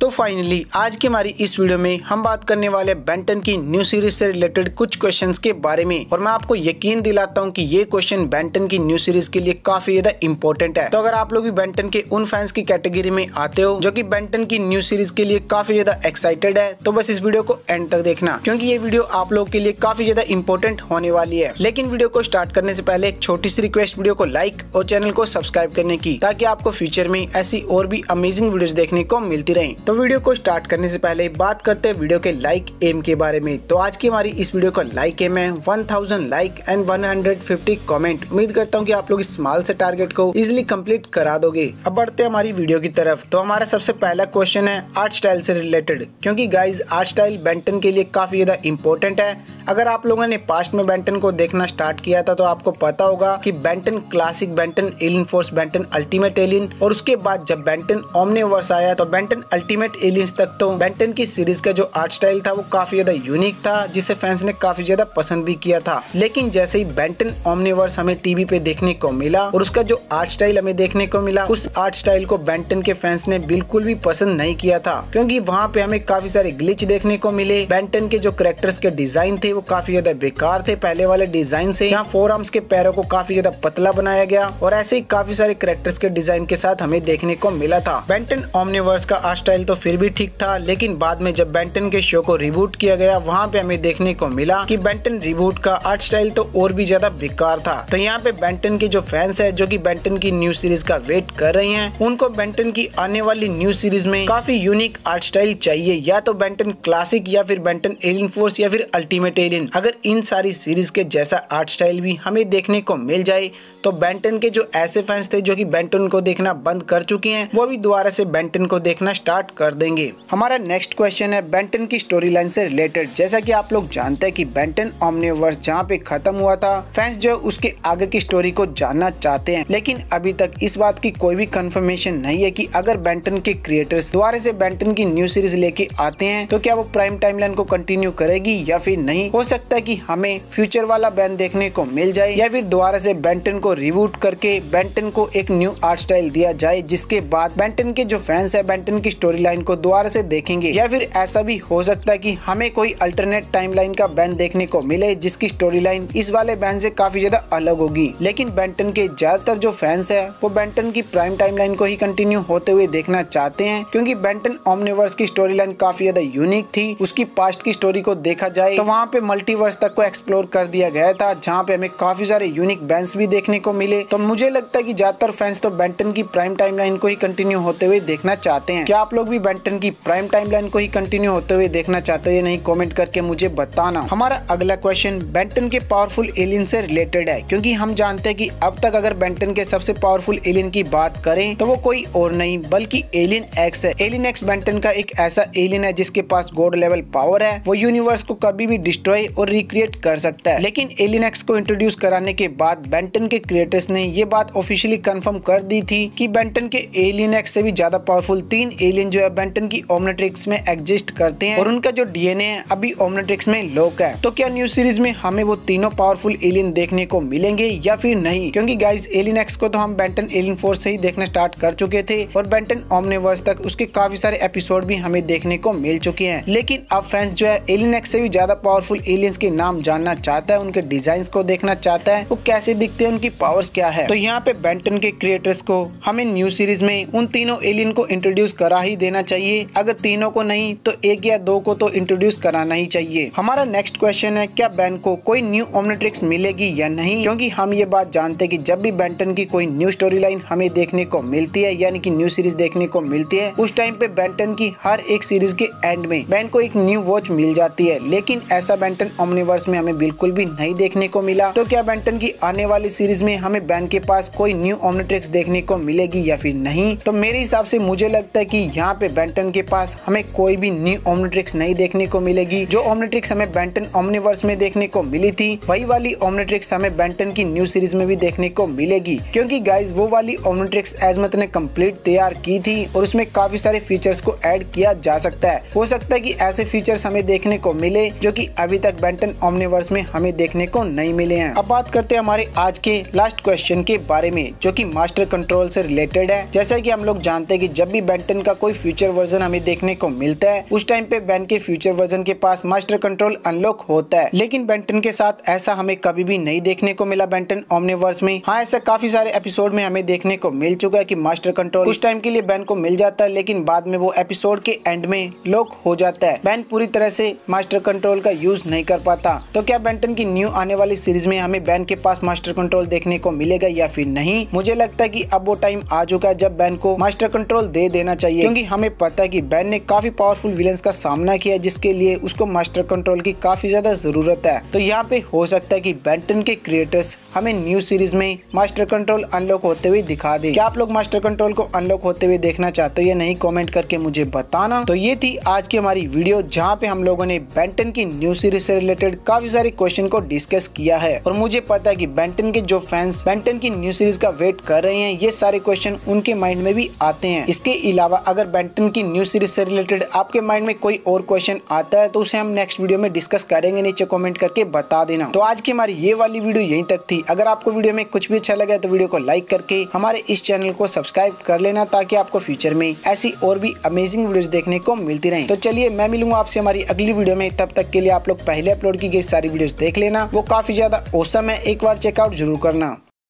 तो फाइनली आज की हमारी इस वीडियो में हम बात करने वाले बेंटन की न्यू सीरीज से रिलेटेड कुछ क्वेश्चंस के बारे में और मैं आपको यकीन दिलाता हूँ कि ये क्वेश्चन बेंटन की न्यू सीरीज के लिए काफी ज्यादा इम्पोर्टेंट है तो अगर आप लोग भी बेंटन के उन फैंस की कैटेगरी में आते हो जो की बेंटन की न्यू सीरीज के लिए काफी ज्यादा एक्साइटेड है तो बस इस वीडियो को एंड तक देखना क्यूँकी ये वीडियो आप लोग के लिए काफी ज्यादा इम्पोर्टेंट होने वाली है लेकिन वीडियो को स्टार्ट करने से पहले एक छोटी सी रिक्वेस्ट वीडियो को लाइक और चैनल को सब्सक्राइब करने की ताकि आपको फ्यूचर में ऐसी और भी अमेजिंग वीडियो देखने को मिलती रहे तो वीडियो को स्टार्ट करने से पहले बात करते हैं वीडियो के लाइक एम के बारे में तो आज की हमारी इस वीडियो का लाइक एम है 1000 लाइक एंड 150 कमेंट उम्मीद करता हूं कि आप लोग इस माल से टारगेट को इजिली कंप्लीट करा दोगे अब बढ़ते हैं हमारी वीडियो की तरफ तो हमारा सबसे पहला क्वेश्चन है आर्ट स्टाइल से रिलेटेड क्यूँकी गाइज आर्ट स्टाइल बैंटन के लिए काफी ज्यादा इम्पोर्टेंट है अगर आप लोगों ने पास्ट में बैंटन को देखना स्टार्ट किया था तो आपको पता होगा की Ben ten classic Ben ten alien force Ben ten ultimate alien और उसके बाद जब बैंटन ओमने आया तो बैंटन अल्टीमेट अल्टीमेट एलियंस तक तो बेंटन की सीरीज का जो आर्ट स्टाइल था वो काफी ज्यादा यूनिक था जिसे फैंस ने काफी ज्यादा पसंद भी किया था लेकिन जैसे ही बेंटन ऑमनिवर्स हमें टीवी पे देखने को मिला और उसका जो आर्ट स्टाइल हमें देखने को मिला उस आर्ट स्टाइल को बेंटन के फैंस ने बिल्कुल भी पसंद नहीं किया था क्योंकि वहाँ पे हमें काफी सारे ग्लिच देखने को मिले बेंटन के जो करेक्टर्स के डिजाइन थे वो काफी ज्यादा बेकार थे पहले वाले डिजाइन से जहाँ फोर आर्म्स के पैरों को काफी ज्यादा पतला बनाया गया और ऐसे ही काफी सारे करेक्टर्स के डिजाइन के साथ हमें देखने को मिला था बेंटन ऑमनिवर्स का आर्ट स्टाइल तो फिर भी ठीक था लेकिन बाद में जब बेंटन के शो को रिबूट किया गया वहाँ पे हमें देखने को मिला की बेंटन रिबूट का आर्ट स्टाइल तो और भी ज्यादा बेकार था तो यहाँ पे बेंटन के जो फैंस है जो की बेंटन की न्यू सीरीज का वेट कर रहे हैं उनको बेंटन की आने वाली न्यू सीरीज में काफी यूनिक आर्ट स्टाइल चाहिए या तो बेंटन क्लासिक या फिर बेंटन एलियन फोर्स या फिर अल्टीमेट एलियन अगर इन सारी सीरीज के जैसा आर्ट स्टाइल भी हमें देखने को मिल जाए तो बेंटन के जो ऐसे फैंस थे जो कि बेंटन को देखना बंद कर चुके हैं वो भी दोबारा से बेंटन को देखना स्टार्ट कर देंगे हमारा नेक्स्ट क्वेश्चन है बेंटन की स्टोरी लाइन से रिलेटेड जैसा कि आप लोग जानते हैं कि बेंटन ऑमनिवर्स जहाँ पे खत्म हुआ था फैंस जो उसके आगे की स्टोरी को जानना चाहते हैं लेकिन अभी तक इस बात की कोई भी कंफर्मेशन नहीं है कि अगर बेंटन के क्रिएटर्स दोबारा से बेंटन की न्यू सीरीज लेके आते हैं तो क्या वो प्राइम टाइम को कंटिन्यू करेगी या फिर नहीं हो सकता है हमें फ्यूचर वाला बैन देखने को मिल जाए या फिर दोबारा से बेंटन को रिबूट करके बेंटन को एक न्यू आर्ट स्टाइल दिया जाए जिसके बाद बेंटन के जो फैंस है बेंटन की स्टोरी स्टोरी को दोबारा से देखेंगे या फिर ऐसा भी हो सकता है कि हमें कोई अल्टरनेट टाइमलाइन का बैन देखने को मिले जिसकी स्टोरी लाइन इस वाले बैन से काफी ज्यादा अलग होगी लेकिन बेंटन के ज्यादातर जो फैंस है वो बेंटन की प्राइम टाइमलाइन को ही कंटिन्यू होते हुए देखना चाहते हैं क्योंकि बेंटन ओमनिवर्स की स्टोरी लाइन काफी ज्यादा यूनिक थी उसकी पास्ट की स्टोरी को देखा जाए तो वहाँ पे मल्टीवर्स तक को एक्सप्लोर कर दिया गया था जहाँ पे हमें काफी सारे यूनिक बैंस भी देखने को मिले तो मुझे लगता है तो की ज्यादातर फैंस तो बेंटन की प्राइम टाइमलाइन को ही कंटिन्यू होते हुए देखना चाहते हैं क्या आप लोग भी बेंटन की प्राइम टाइमलाइन को ही कंटिन्यू होते हुए देखना चाहते हो या नहीं कमेंट करके मुझे बताना हमारा अगला क्वेश्चन बेंटन के पावरफुल एलियन से रिलेटेड है क्योंकि हम जानते हैं कि अब तक अगर बेंटन के सबसे पावरफुल एलियन की बात करें तो वो कोई और नहीं बल्कि एलियन एक्स है एलियन एक्स बेंटन का एक ऐसा एलियन है जिसके पास गोड लेवल पावर है वो यूनिवर्स को कभी भी डिस्ट्रॉय और रिक्रिएट कर सकता है लेकिन एलियन एक्स को इंट्रोड्यूस कराने के बाद बेंटन के क्रिएटर्स ने ये बात ऑफिशियली कंफर्म कर दी थी कि बेंटन के एलियन एक्स से भी ज्यादा पावरफुल तीन एलियन जो जो है बेंटन की ओमनेट्रिक्स में एग्जिस्ट करते हैं और उनका जो डीएनए है अभी ओमनेट्रिक्स में लोक है तो क्या न्यू सीरीज में हमें वो तीनों पावरफुल एलियन देखने को मिलेंगे या फिर नहीं क्योंकि गाइज एलियन एक्स को तो हम बेंटन एलियन फोर्स से ही देखना स्टार्ट कर चुके थे और बेंटन ओमनेवर्स तक उसके काफी सारे एपिसोड भी हमें देखने को मिल चुके हैं लेकिन अब फैंस जो है एलियन एक्स से भी ज्यादा पावरफुल एलियंस के नाम जानना चाहता है उनके डिजाइन को देखना चाहता है वो कैसे दिखते हैं उनकी पावर्स क्या है तो यहाँ पे बेंटन के क्रिएटर्स को हमें न्यू सीरीज में उन तीनों एलियन को इंट्रोड्यूस करा ही दे देना चाहिए अगर तीनों को नहीं तो एक या दो को तो इंट्रोड्यूस कराना ही चाहिए हमारा नेक्स्ट क्वेश्चन है क्या बैन को कोई न्यू ओमनेट्रिक्स मिलेगी या नहीं क्योंकि हम ये बात जानते हैं कि जब भी बैंटन की कोई न्यू स्टोरी लाइन हमें देखने को मिलती है यानी कि न्यू सीरीज देखने को मिलती है उस टाइम पे बैंटन की हर एक सीरीज के एंड में बैन को एक न्यू वॉच मिल जाती है लेकिन ऐसा बैंटन ओमनिवर्स में हमें बिल्कुल भी नहीं देखने को मिला तो क्या बैंटन की आने वाली सीरीज में हमें बैन के पास कोई न्यू ओमनेट्रिक्स देखने को मिलेगी या फिर नहीं तो मेरे हिसाब से मुझे लगता है की यहाँ पे बेंटन के पास हमें कोई भी न्यू ओमनेट्रिक्स नहीं देखने को मिलेगी जो ओमनेट्रिक्स हमें बेंटन ओमनिवर्स में देखने को मिली थी वही वाली ओमनेट्रिक्स हमें बेंटन की न्यू सीरीज में भी देखने को मिलेगी क्योंकि गाइज वो वाली ओमनेट्रिक्स एजमत ने कम्प्लीट तैयार की थी और उसमें काफी सारे फीचर्स को एड किया जा सकता है हो सकता है की ऐसे फीचर्स हमें देखने को मिले जो की अभी तक बेंटन ओमनिवर्स में हमें देखने को नहीं मिले हैं अब बात करते हैं हमारे आज के लास्ट क्वेश्चन के बारे में जो की मास्टर कंट्रोल से रिलेटेड है जैसा की हम लोग जानते हैं की जब भी बेंटन का कोई फ्यूचर वर्जन हमें देखने को मिलता है उस टाइम पे बैन के फ्यूचर वर्जन के पास मास्टर कंट्रोल अनलॉक होता है लेकिन बेंटन के साथ ऐसा हमें कभी भी नहीं देखने को मिला बेंटन ओमनीवर्स में हाँ ऐसा काफी सारे एपिसोड में हमें देखने को मिल चुका है की मास्टर कंट्रोल उस टाइम के लिए बैन को मिल जाता है लेकिन बाद में वो एपिसोड के एंड में लॉक हो जाता है बैन पूरी तरह से मास्टर कंट्रोल का यूज नहीं कर पाता तो क्या बेंटन की न्यू आने वाली सीरीज में हमें बैन के पास मास्टर कंट्रोल देखने को मिलेगा या फिर नहीं मुझे लगता है की अब वो टाइम आ चुका है जब बैन को मास्टर कंट्रोल दे देना चाहिए क्योंकि हम हमें पता है कि बैन ने काफ़ी पावरफुल विलन्स का सामना किया जिसके लिए उसको मास्टर कंट्रोल की काफ़ी ज़्यादा ज़रूरत है तो यहाँ पे हो सकता है कि बैंटन के क्रिएटर्स हमें न्यू सीरीज में मास्टर कंट्रोल अनलॉक होते हुए दिखा दे क्या आप लोग मास्टर कंट्रोल को अनलॉक होते हुए देखना चाहते हो या नहीं कॉमेंट करके मुझे बताना तो ये थी आज की हमारी वीडियो जहाँ पे हम लोगों ने बैंटन की न्यू सीरीज से रिलेटेड काफी सारे क्वेश्चन को डिस्कस किया है और मुझे पता है की बैंटन के जो फैंस बैंटन की न्यू सीरीज का वेट कर रहे हैं ये सारे क्वेश्चन उनके माइंड में भी आते हैं इसके अलावा अगर बैंटन बैडमिंटन की न्यू सीरीज से रिलेटेड आपके माइंड में कोई और क्वेश्चन आता है तो उसे हम नेक्स्ट वीडियो में डिस्कस करेंगे नीचे कमेंट करके बता देना तो आज की हमारी ये वाली वीडियो यहीं तक थी अगर आपको वीडियो में कुछ भी अच्छा लगा तो वीडियो को लाइक करके हमारे इस चैनल को सब्सक्राइब कर लेना ताकि आपको फ्यूचर में ऐसी और भी अमेजिंग वीडियो देखने को मिलती रहे तो चलिए मैं मिलूंगा आपसे हमारी अगली वीडियो में तब तक के लिए आप लोग पहले अपलोड की गई सारी वीडियो देख लेना वो काफी ज्यादा औसम है एक बार चेकआउट जरूर करना